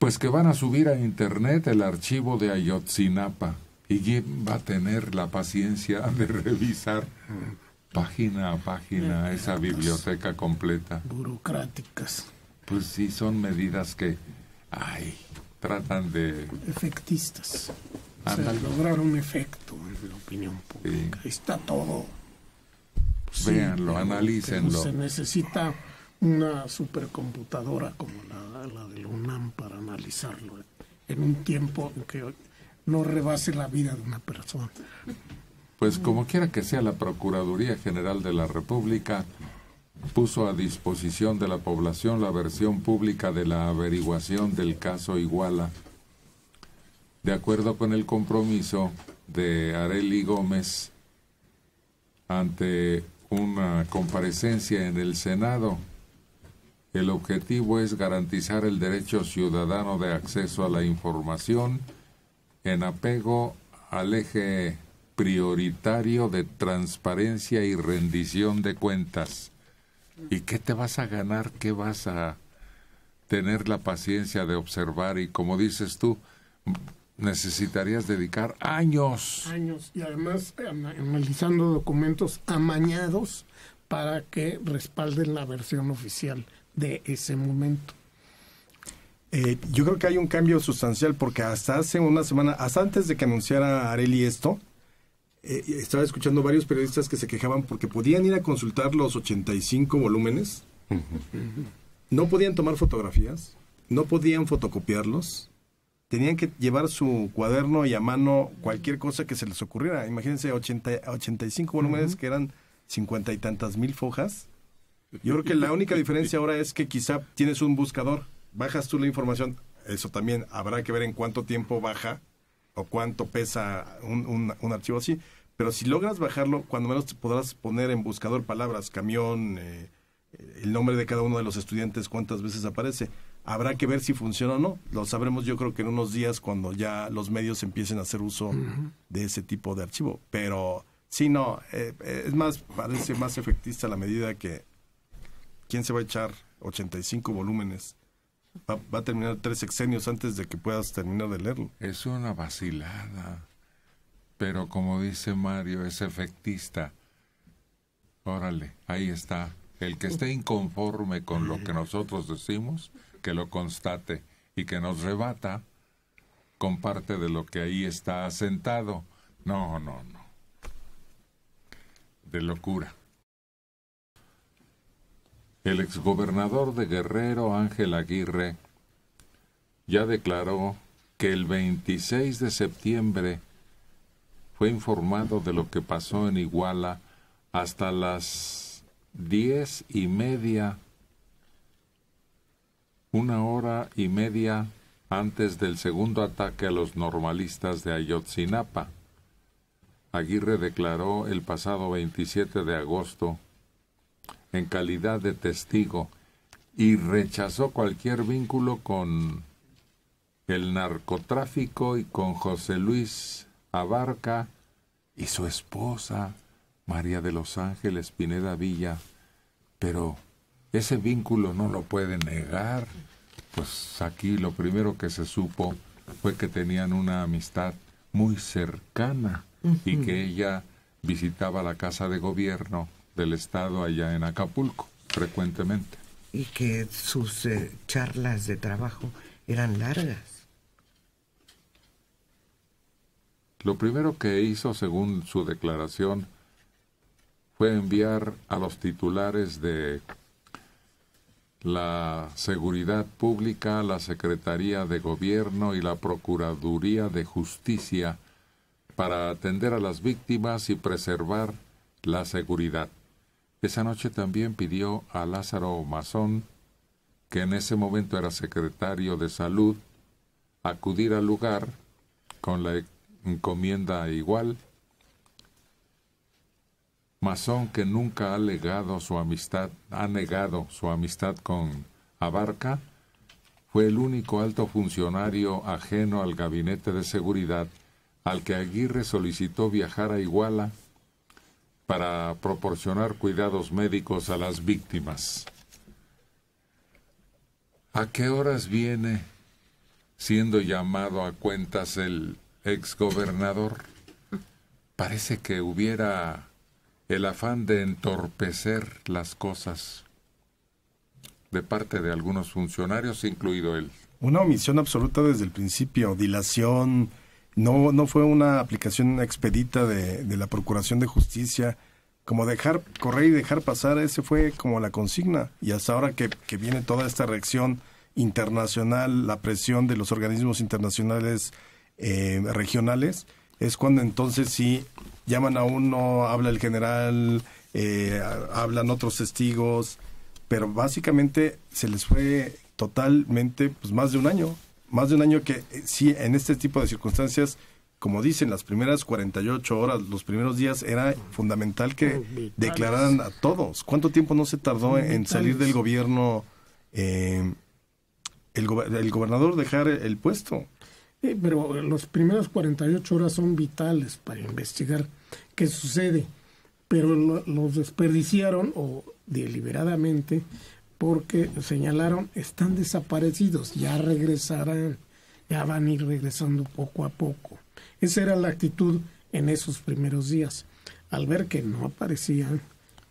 Pues que van a subir a internet el archivo de Ayotzinapa. ¿Y quién va a tener la paciencia de revisar página a página esa biblioteca completa? Burocráticas. Pues sí, son medidas que, ay, tratan de... Efectistas. O lograr un efecto en la opinión pública. Está todo. Pues Véanlo, analícenlo. Pues se necesita una supercomputadora como la, de del UNAM para analizarlo en un tiempo que no rebase la vida de una persona. Pues como quiera que sea, la Procuraduría General de la República puso a disposición de la población la versión pública de la averiguación del caso Iguala, de acuerdo con el compromiso de Areli Gómez ante una comparecencia en el Senado el objetivo es garantizar el derecho ciudadano de acceso a la información en apego al eje prioritario de transparencia y rendición de cuentas. ¿Y qué te vas a ganar? ¿Qué vas a tener la paciencia de observar? Y como dices tú, necesitarías dedicar años. Años y además analizando documentos amañados para que respalden la versión oficial de ese momento. Eh, yo creo que hay un cambio sustancial porque hasta hace una semana, hasta antes de que anunciara Areli esto, eh, estaba escuchando varios periodistas que se quejaban porque podían ir a consultar los 85 volúmenes, no podían tomar fotografías, no podían fotocopiarlos, tenían que llevar su cuaderno y a mano cualquier cosa que se les ocurriera. Imagínense 80, 85 volúmenes que eran cincuenta y tantas mil fojas yo creo que la única diferencia ahora es que quizá tienes un buscador, bajas tú la información, eso también habrá que ver en cuánto tiempo baja o cuánto pesa un, archivo así, pero si logras bajarlo, cuando menos te podrás poner en buscador palabras, camión, eh, eh, el nombre de cada uno de los estudiantes, cuántas veces aparece. Habrá que ver si funciona o no. Lo sabremos yo creo que en unos días cuando ya los medios empiecen a hacer uso de ese tipo de archivo. Pero si no, eh, es más, parece más efectista la medida que, ¿quién se va a echar 85 volúmenes? Va, a terminar tres sexenios antes de que puedas terminar de leerlo. Es una vacilada. Pero como dice Mario, es efectista. Órale, ahí está. El que esté inconforme con lo que nosotros decimos, que lo constate y que nos rebata con parte de lo que ahí está asentado. No, no, no. De locura. El exgobernador de Guerrero Ángel Aguirre ya declaró que el 26 de septiembre fue informado de lo que pasó en Iguala hasta las diez y media, una hora y media antes del segundo ataque a los normalistas de Ayotzinapa. Aguirre declaró el pasado 27 de agosto en calidad de testigo y rechazó cualquier vínculo con el narcotráfico y con José Luis Abarca y su esposa María de los Ángeles Pineda Villa, pero ese vínculo no lo puede negar, pues aquí lo primero que se supo fue que tenían una amistad muy cercana y que ella visitaba la casa de gobierno del Estado allá en Acapulco, frecuentemente. Y que sus eh, charlas de trabajo eran largas. Lo primero que hizo, según su declaración, fue enviar a los titulares de la Seguridad Pública, la Secretaría de Gobierno y la Procuraduría de Justicia para atender a las víctimas y preservar la seguridad. Esa noche también pidió a Lázaro Mazón, que en ese momento era secretario de salud, acudir al lugar con la encomienda igual. Mazón, que nunca ha, legado su amistad, ha negado su amistad con Abarca, fue el único alto funcionario ajeno al gabinete de seguridad al que Aguirre solicitó viajar a Iguala para proporcionar cuidados médicos a las víctimas. ¿A qué horas viene siendo llamado a cuentas el exgobernador? Parece que hubiera el afán de entorpecer las cosas de parte de algunos funcionarios, incluido él. Una omisión absoluta desde el principio, dilación, no, no fue una aplicación expedita de, de la Procuración de Justicia como dejar correr y dejar pasar, ese fue como la consigna. Y hasta ahora que, que, viene toda esta reacción internacional, la presión de los organismos internacionales eh, regionales, es cuando entonces sí llaman a uno, habla el general, eh, hablan otros testigos, pero básicamente se les fue totalmente pues, más de un año más de un año que eh, sí, en este tipo de circunstancias, como dicen, las primeras 48 horas, los primeros días, era fundamental que declararan a todos. ¿Cuánto tiempo no se tardó en salir del gobierno eh, el, gobernador dejar el puesto? pero los primeros 48 horas son vitales para investigar qué sucede, pero los desperdiciaron o deliberadamente porque señalaron están desaparecidos, ya regresarán, ya van a ir regresando poco a poco. Esa era la actitud en esos primeros días. Al ver que no aparecían,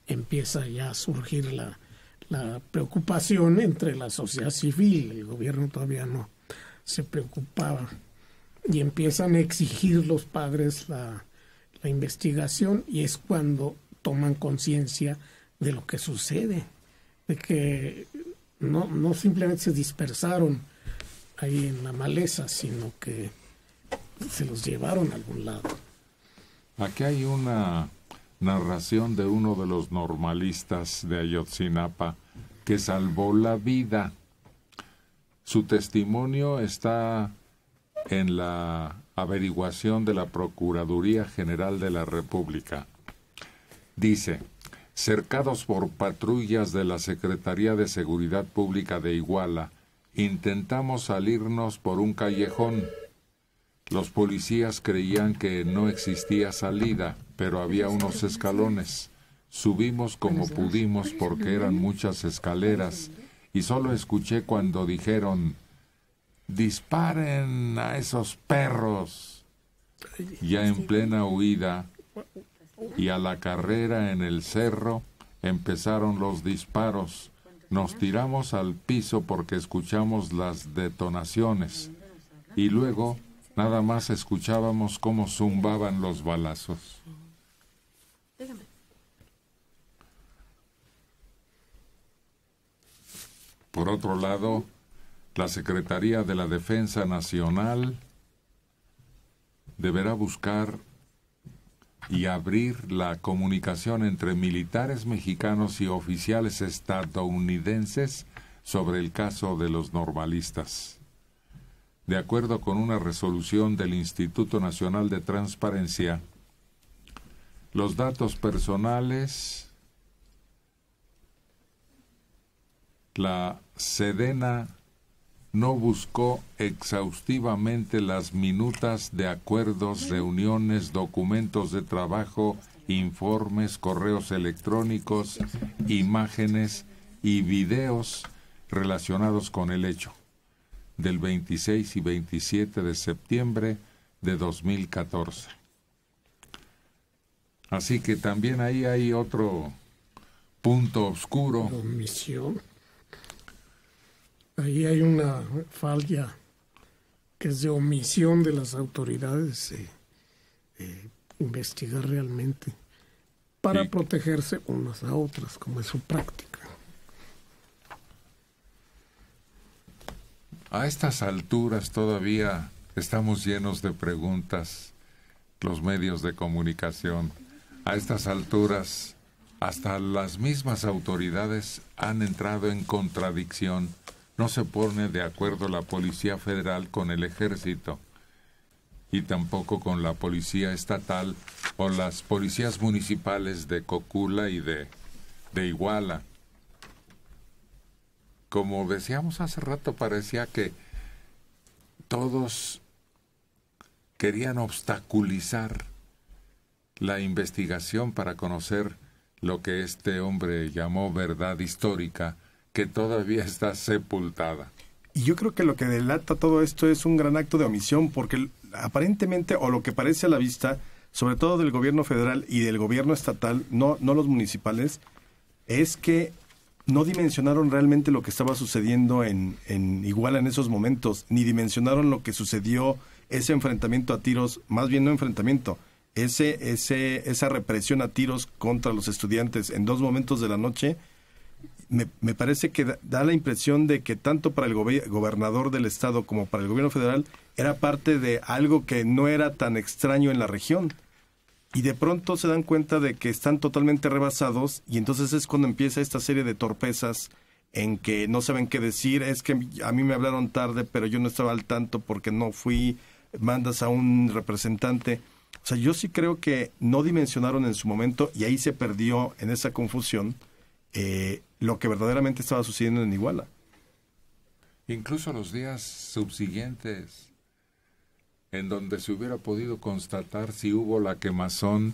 empieza ya a surgir la, preocupación entre la sociedad civil, el gobierno todavía no se preocupaba, y empiezan a exigir los padres la investigación y es cuando toman conciencia de lo que sucede de que no, no simplemente se dispersaron ahí en la maleza, sino que se los llevaron a algún lado. Aquí hay una narración de uno de los normalistas de Ayotzinapa que salvó la vida. Su testimonio está en la averiguación de la Procuraduría General de la República. Dice, cercados por patrullas de la Secretaría de Seguridad Pública de Iguala, intentamos salirnos por un callejón. Los policías creían que no existía salida, pero había unos escalones. Subimos como pudimos porque eran muchas escaleras y solo escuché cuando dijeron Disparen a esos perros. Ya en plena huida, y a la carrera en el cerro empezaron los disparos. Nos tiramos al piso porque escuchamos las detonaciones y luego nada más escuchábamos cómo zumbaban los balazos. Por otro lado, la Secretaría de la Defensa Nacional deberá buscar y abrir la comunicación entre militares mexicanos y oficiales estadounidenses sobre el caso de los normalistas. De acuerdo con una resolución del Instituto Nacional de Transparencia, los datos personales, la Sedena no buscó exhaustivamente las minutas de acuerdos, reuniones, documentos de trabajo, informes, correos electrónicos, imágenes y videos relacionados con el hecho del 26 y 27 de septiembre de 2014. Así que también ahí hay otro punto oscuro ahí hay una falla que es de omisión de las autoridades eh, eh, investigar realmente para protegerse unas a otras, como es su práctica. A estas alturas todavía estamos llenos de preguntas, los medios de comunicación. A estas alturas, hasta las mismas autoridades han entrado en contradicción no se pone de acuerdo la Policía Federal con el Ejército y tampoco con la Policía Estatal o las policías municipales de Cocula y de, de Iguala. Como decíamos hace rato, parecía que todos querían obstaculizar la investigación para conocer lo que este hombre llamó verdad histórica que todavía está sepultada. Y yo creo que lo que delata todo esto es un gran acto de omisión, porque aparentemente, o lo que parece a la vista, sobre todo del gobierno federal y del gobierno estatal, no, no los municipales, es que no dimensionaron realmente lo que estaba sucediendo en, en en esos momentos, ni dimensionaron lo que sucedió ese enfrentamiento a tiros, más bien no enfrentamiento, ese, ese, esa represión a tiros contra los estudiantes en dos momentos de la noche me, me parece que da, da, la impresión de que tanto para el gobernador del estado como para el gobierno federal era parte de algo que no era tan extraño en la región. Y de pronto se dan cuenta de que están totalmente rebasados y entonces es cuando empieza esta serie de torpezas en que no saben qué decir, es que a mí me hablaron tarde, pero yo no estaba al tanto porque no fui, mandas a un representante. O sea, yo sí creo que no dimensionaron en su momento y ahí se perdió en esa confusión eh, lo que verdaderamente estaba sucediendo en Iguala. Incluso los días subsiguientes, en donde se hubiera podido constatar si hubo la quemazón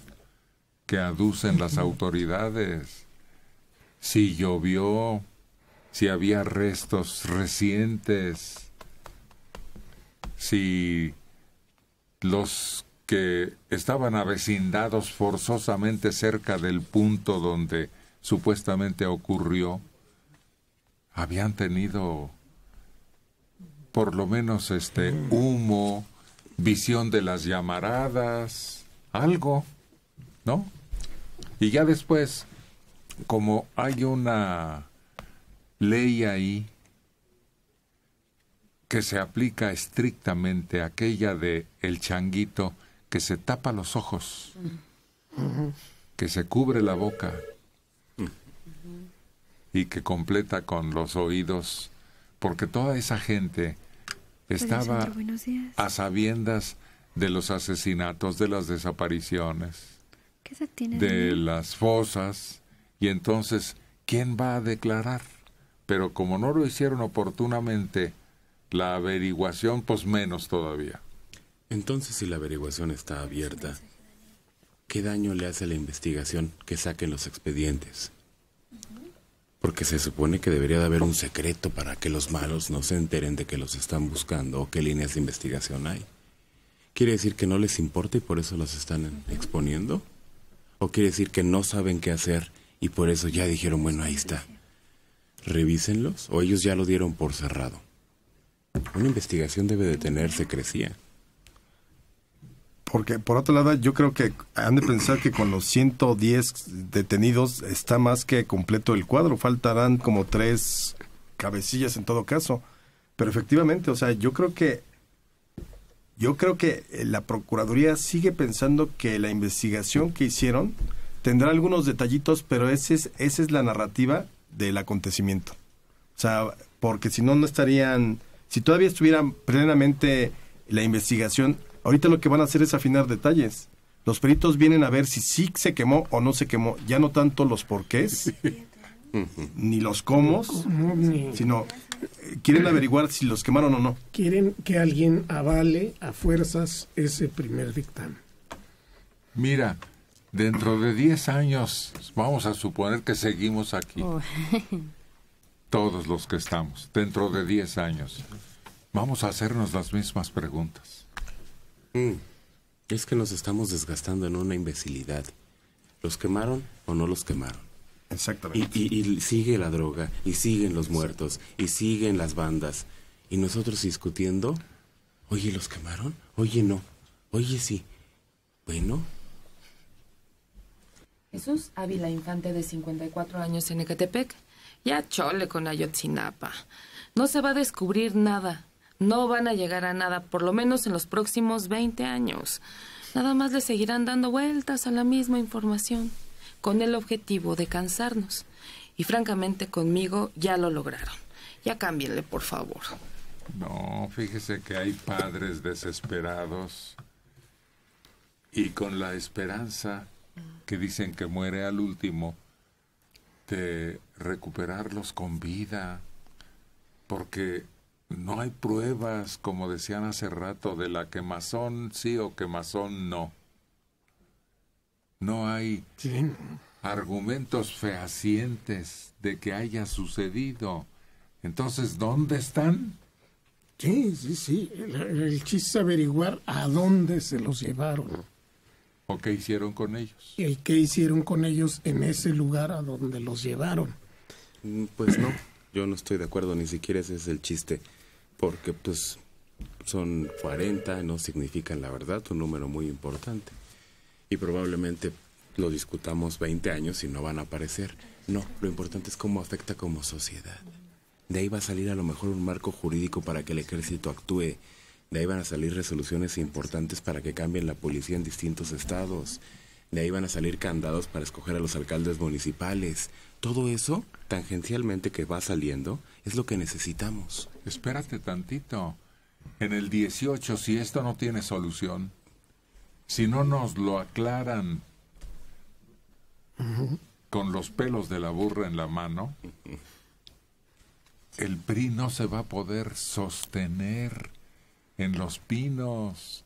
que aducen las autoridades, si llovió, si había restos recientes, si los que estaban avecindados forzosamente cerca del punto donde supuestamente ocurrió, habían tenido por lo menos este humo, visión de las llamaradas, algo, ¿no? Y ya después, como hay una ley ahí que se aplica estrictamente aquella de el changuito que se tapa los ojos, que se cubre la boca, y que completa con los oídos, porque toda esa gente pues, estaba a sabiendas de los asesinatos, de las desapariciones, de las fosas, y entonces, ¿quién va a declarar? Pero como no lo hicieron oportunamente, la averiguación, pues menos todavía. Entonces, si la averiguación está abierta, ¿qué daño le hace a la investigación que saquen los expedientes? Porque se supone que debería de haber un secreto para que los malos no se enteren de que los están buscando o qué líneas de investigación hay. ¿Quiere decir que no les importa y por eso los están exponiendo? ¿O quiere decir que no saben qué hacer y por eso ya dijeron, bueno, ahí está? Revísenlos o ellos ya lo dieron por cerrado. Una investigación debe de tener secrecía. ¿eh? porque por otro lado yo creo que han de pensar que con los 110 detenidos está más que completo el cuadro, faltarán como tres cabecillas en todo caso. Pero efectivamente, o sea, yo creo que yo creo que eh, la Procuraduría sigue pensando que la investigación que hicieron tendrá algunos detallitos, pero ese es, esa es la narrativa del acontecimiento. O sea, porque si no, no estarían, si todavía estuvieran plenamente la investigación Ahorita lo que van a hacer es afinar detalles. Los peritos vienen a ver si sí se quemó o no se quemó, ya no tanto los porqués, ni los cómos, sino eh, quieren averiguar si los quemaron o no. Quieren que alguien avale a fuerzas ese primer dictamen. Mira, dentro de 10 años, vamos a suponer que seguimos aquí. Oh. Todos los que estamos, dentro de 10 años, vamos a hacernos las mismas preguntas. Es que nos estamos desgastando en una imbecilidad. ¿Los quemaron o no los quemaron? Exactamente. Y, y sigue la droga, y siguen los muertos, y siguen las bandas. Y nosotros discutiendo, oye, ¿los quemaron? Oye, no. Oye, sí. Bueno, Jesús Ávila Infante de 54 años en Ecatepec. Ya chole con Ayotzinapa. No se va a descubrir nada no van a llegar a nada, por lo menos en los próximos 20 años. Nada más le seguirán dando vueltas a la misma información, con el objetivo de cansarnos. Y francamente conmigo ya lo lograron. Ya cámbienle, por favor. No, fíjese que hay padres desesperados y con la esperanza que dicen que muere al último de recuperarlos con vida, porque no hay pruebas, como decían hace rato, de la quemazón sí o quemazón no. No hay argumentos fehacientes de que haya sucedido. Entonces, ¿dónde están? Sí, sí, sí. El, chiste averiguar a dónde se los llevaron. ¿O qué hicieron con ellos? ¿Y qué hicieron con ellos en ese lugar a donde los llevaron? Mm, pues no, yo no estoy de acuerdo, ni siquiera ese es el chiste porque pues son 40, no significan la verdad, un número muy importante. Y probablemente lo discutamos 20 años y no van a aparecer. No, lo importante es cómo afecta como sociedad. De ahí va a salir a lo mejor un marco jurídico para que el ejército actúe. De ahí van a salir resoluciones importantes para que cambien la policía en distintos estados. De ahí van a salir candados para escoger a los alcaldes municipales. Todo eso, tangencialmente que va saliendo, es lo que necesitamos espérate tantito. En el 18, si esto no tiene solución, si no nos lo aclaran con los pelos de la burra en la mano, el PRI no se va a poder sostener en los pinos.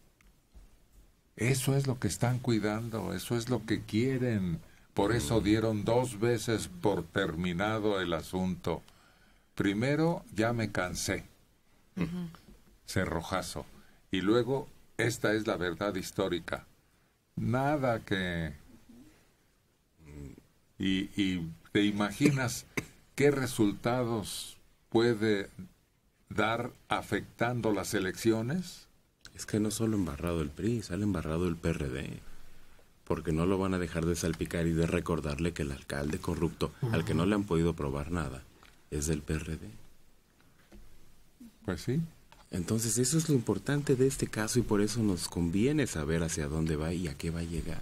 Eso es lo que están cuidando, eso es lo que quieren. Por eso dieron dos veces por terminado el asunto. Primero, ya me cansé. Cerrojazo. Y luego, esta es la verdad histórica. Nada que... Mm, y, te imaginas qué resultados puede dar afectando las elecciones. Es que no solo embarrado el PRI, sale embarrado el PRD porque no lo van a dejar de salpicar y de recordarle que el alcalde corrupto, al que no le han podido probar nada, es del PRD. Pues sí. Entonces eso es lo importante de este caso y por eso nos conviene saber hacia dónde va y a qué va a llegar.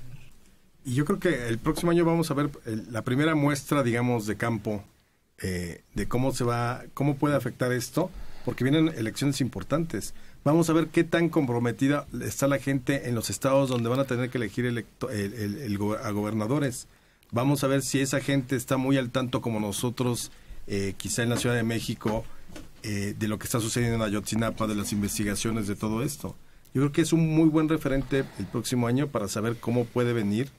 Y yo creo que el próximo año vamos a ver la primera muestra, digamos, de campo eh, de cómo se va, cómo puede afectar esto, porque vienen elecciones importantes. Vamos a ver qué tan comprometida está la gente en los estados donde van a tener que elegir a gobernadores. Vamos a ver si esa gente está muy al tanto como nosotros eh, quizá en la Ciudad de México, eh, de lo que está sucediendo en Ayotzinapa, de las investigaciones, de todo esto. Yo creo que es un muy buen referente el próximo año para saber cómo puede venir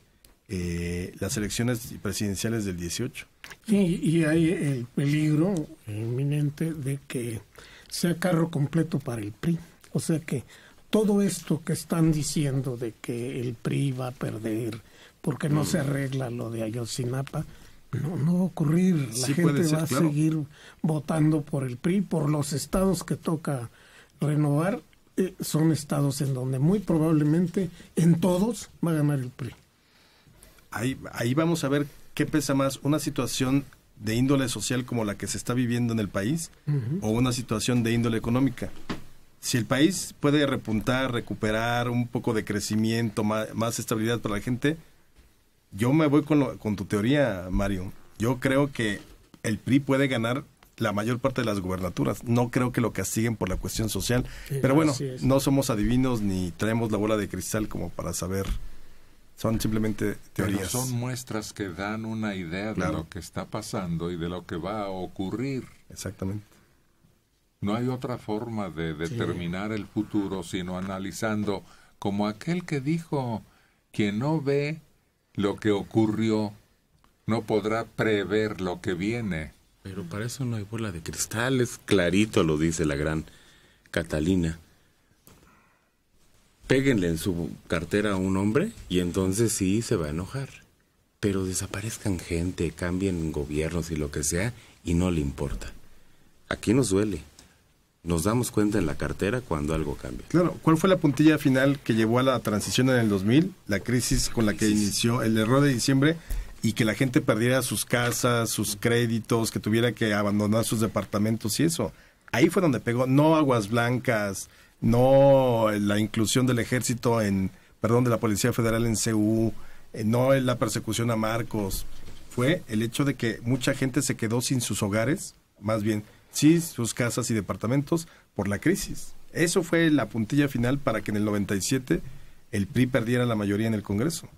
eh, las elecciones presidenciales del 18. Y, y hay el peligro inminente de que sea carro completo para el PRI. O sea que todo esto que están diciendo de que el PRI va a perder porque no mm. se arregla lo de Ayotzinapa, no, no va a ocurrir. La gente va a seguir votando por el PRI, por los estados que toca renovar. Eh, son estados en donde muy probablemente en todos va a ganar el PRI. Ahí, ahí vamos a ver qué pesa más, una situación de índole social como la que se está viviendo en el país o una situación de índole económica. Si el país puede repuntar, recuperar un poco de crecimiento, más estabilidad para la gente, yo me voy con, con tu teoría, Mario. Yo creo que el PRI puede ganar la mayor parte de las gubernaturas. No creo que lo castiguen por la cuestión social. pero bueno, no somos adivinos ni traemos la bola de cristal como para saber. Son simplemente teorías. son muestras que dan una idea de lo que está pasando y de lo que va a ocurrir. Exactamente. No hay otra forma de determinar el futuro sino analizando como aquel que dijo, quien no ve, lo que ocurrió, no podrá prever lo que viene. Pero para eso no hay bola de cristal, es clarito, lo dice la gran Catalina. Péguenle en su cartera a un hombre y entonces sí se va a enojar. Pero desaparezcan gente, cambien gobiernos y lo que sea, y no le importa. Aquí nos duele nos damos cuenta en la cartera cuando algo cambia. Claro, ¿cuál fue la puntilla final que llevó a la transición en el 2000? La crisis con la que inició el error de diciembre y que la gente perdiera sus casas, sus créditos, que tuviera que abandonar sus departamentos y eso. Ahí fue donde pegó, no aguas blancas, no la inclusión del ejército en, perdón, de la Policía Federal en CU, eh, no la persecución a Marcos. Fue el hecho de que mucha gente se quedó sin sus hogares, más bien sí sus casas y departamentos por la crisis. Eso fue la puntilla final para que en el 97 el PRI perdiera la mayoría en el Congreso.